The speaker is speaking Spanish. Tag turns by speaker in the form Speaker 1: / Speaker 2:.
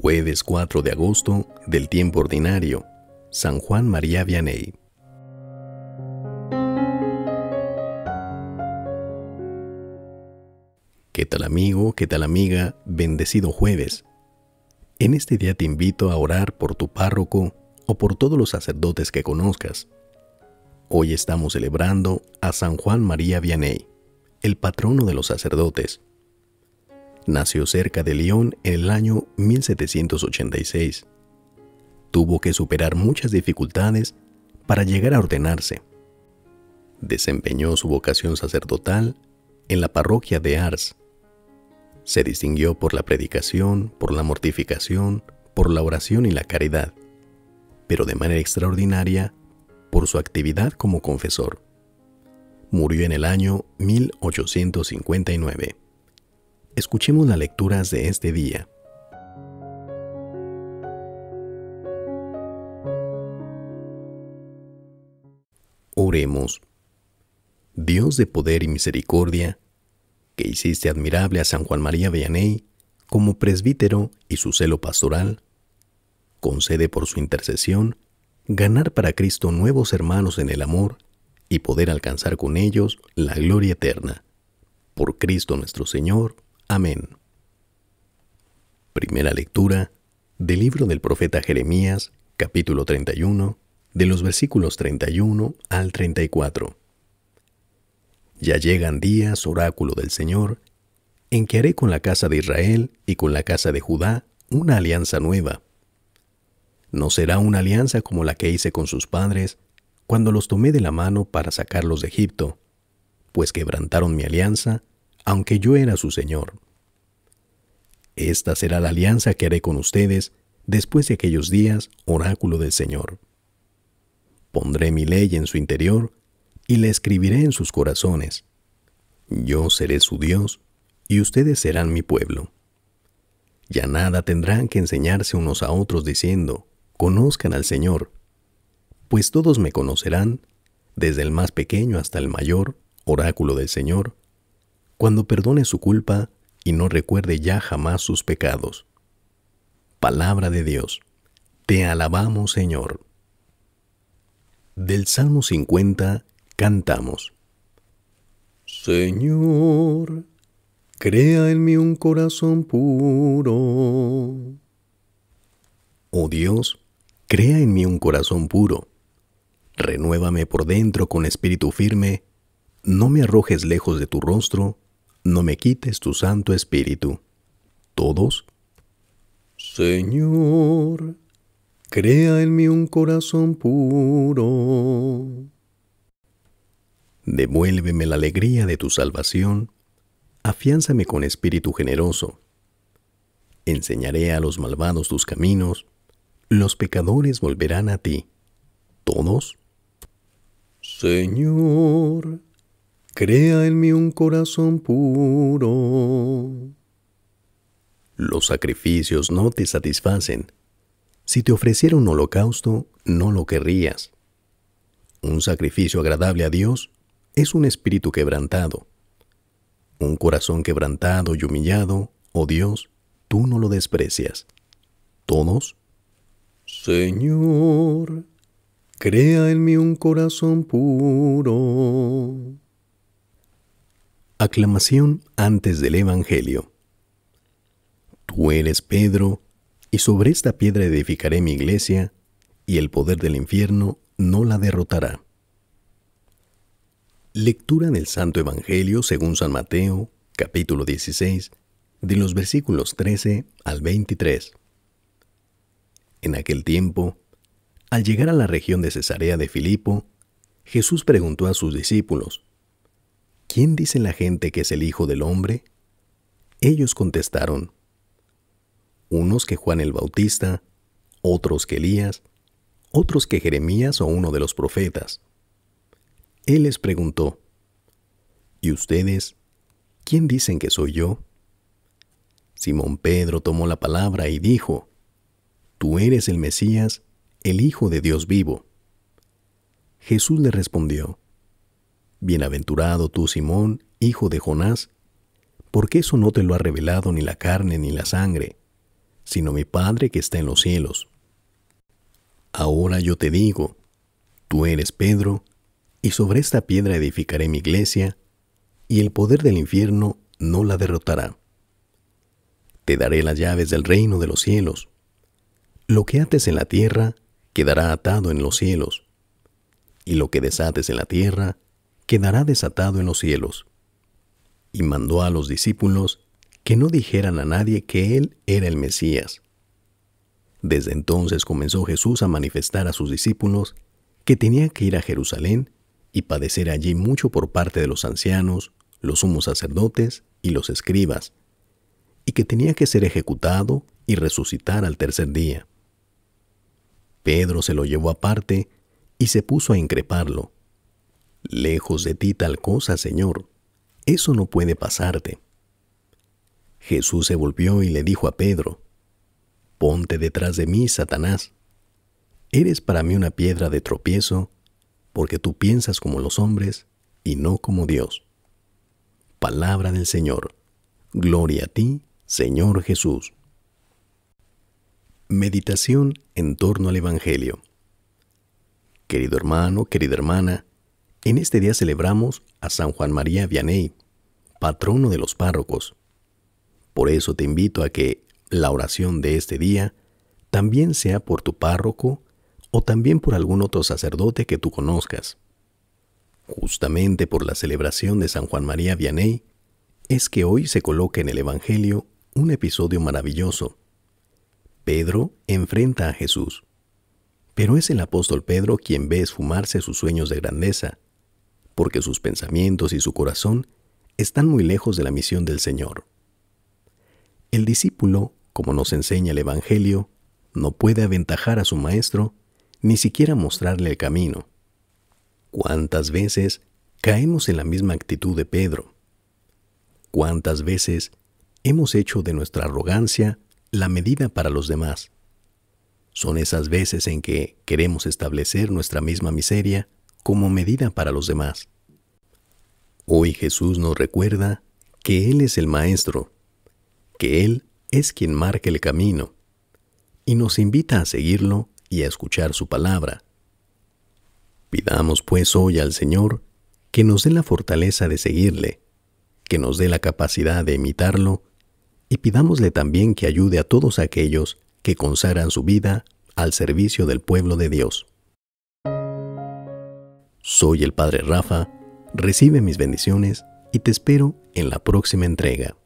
Speaker 1: Jueves 4 de agosto del tiempo ordinario, San Juan María Vianney. ¿Qué tal amigo? ¿Qué tal amiga? Bendecido jueves. En este día te invito a orar por tu párroco o por todos los sacerdotes que conozcas. Hoy estamos celebrando a San Juan María Vianney, el patrono de los sacerdotes. Nació cerca de Lyon en el año 1786. Tuvo que superar muchas dificultades para llegar a ordenarse. Desempeñó su vocación sacerdotal en la parroquia de Ars. Se distinguió por la predicación, por la mortificación, por la oración y la caridad, pero de manera extraordinaria por su actividad como confesor. Murió en el año 1859. Escuchemos las lecturas de este día. Oremos. Dios de poder y misericordia, que hiciste admirable a San Juan María Vianney como presbítero y su celo pastoral, concede por su intercesión ganar para Cristo nuevos hermanos en el amor y poder alcanzar con ellos la gloria eterna. Por Cristo nuestro Señor. Amén. Primera lectura del libro del profeta Jeremías, capítulo 31, de los versículos 31 al 34. Ya llegan días, oráculo del Señor, en que haré con la casa de Israel y con la casa de Judá una alianza nueva. No será una alianza como la que hice con sus padres cuando los tomé de la mano para sacarlos de Egipto, pues quebrantaron mi alianza aunque yo era su Señor. Esta será la alianza que haré con ustedes después de aquellos días, oráculo del Señor. Pondré mi ley en su interior y la escribiré en sus corazones. Yo seré su Dios y ustedes serán mi pueblo. Ya nada tendrán que enseñarse unos a otros diciendo, conozcan al Señor, pues todos me conocerán, desde el más pequeño hasta el mayor, oráculo del Señor, cuando perdone su culpa y no recuerde ya jamás sus pecados. Palabra de Dios. Te alabamos, Señor. Del Salmo 50 cantamos. Señor, crea en mí un corazón puro. Oh Dios, crea en mí un corazón puro. Renuévame por dentro con espíritu firme. No me arrojes lejos de tu rostro no me quites tu Santo Espíritu. Todos. Señor, crea en mí un corazón puro. Devuélveme la alegría de tu salvación, afiánzame con espíritu generoso. Enseñaré a los malvados tus caminos, los pecadores volverán a ti. Todos. Señor, Crea en mí un corazón puro. Los sacrificios no te satisfacen. Si te ofreciera un holocausto, no lo querrías. Un sacrificio agradable a Dios es un espíritu quebrantado. Un corazón quebrantado y humillado, oh Dios, tú no lo desprecias. Todos. Señor, crea en mí un corazón puro. Aclamación antes del Evangelio. Tú eres Pedro, y sobre esta piedra edificaré mi iglesia, y el poder del infierno no la derrotará. Lectura del Santo Evangelio según San Mateo, capítulo 16, de los versículos 13 al 23. En aquel tiempo, al llegar a la región de Cesarea de Filipo, Jesús preguntó a sus discípulos, ¿Quién dice la gente que es el Hijo del Hombre? Ellos contestaron, unos que Juan el Bautista, otros que Elías, otros que Jeremías o uno de los profetas. Él les preguntó, ¿Y ustedes? ¿Quién dicen que soy yo? Simón Pedro tomó la palabra y dijo, Tú eres el Mesías, el Hijo de Dios vivo. Jesús le respondió, Bienaventurado tú, Simón, hijo de Jonás, porque eso no te lo ha revelado ni la carne ni la sangre, sino mi Padre que está en los cielos. Ahora yo te digo, tú eres Pedro, y sobre esta piedra edificaré mi iglesia, y el poder del infierno no la derrotará. Te daré las llaves del reino de los cielos. Lo que ates en la tierra quedará atado en los cielos, y lo que desates en la tierra quedará desatado en los cielos. Y mandó a los discípulos que no dijeran a nadie que él era el Mesías. Desde entonces comenzó Jesús a manifestar a sus discípulos que tenía que ir a Jerusalén y padecer allí mucho por parte de los ancianos, los sumos sacerdotes y los escribas, y que tenía que ser ejecutado y resucitar al tercer día. Pedro se lo llevó aparte y se puso a increparlo. Lejos de ti tal cosa, Señor, eso no puede pasarte. Jesús se volvió y le dijo a Pedro, Ponte detrás de mí, Satanás. Eres para mí una piedra de tropiezo, porque tú piensas como los hombres y no como Dios. Palabra del Señor. Gloria a ti, Señor Jesús. Meditación en torno al Evangelio. Querido hermano, querida hermana, en este día celebramos a San Juan María Vianney, patrono de los párrocos. Por eso te invito a que la oración de este día también sea por tu párroco o también por algún otro sacerdote que tú conozcas. Justamente por la celebración de San Juan María Vianney es que hoy se coloca en el Evangelio un episodio maravilloso. Pedro enfrenta a Jesús, pero es el apóstol Pedro quien ve esfumarse sus sueños de grandeza porque sus pensamientos y su corazón están muy lejos de la misión del Señor. El discípulo, como nos enseña el Evangelio, no puede aventajar a su Maestro ni siquiera mostrarle el camino. ¿Cuántas veces caemos en la misma actitud de Pedro? ¿Cuántas veces hemos hecho de nuestra arrogancia la medida para los demás? Son esas veces en que queremos establecer nuestra misma miseria como medida para los demás. Hoy Jesús nos recuerda que Él es el Maestro, que Él es quien marca el camino, y nos invita a seguirlo y a escuchar su palabra. Pidamos pues hoy al Señor que nos dé la fortaleza de seguirle, que nos dé la capacidad de imitarlo, y pidámosle también que ayude a todos aquellos que consagran su vida al servicio del pueblo de Dios. Soy el Padre Rafa, recibe mis bendiciones y te espero en la próxima entrega.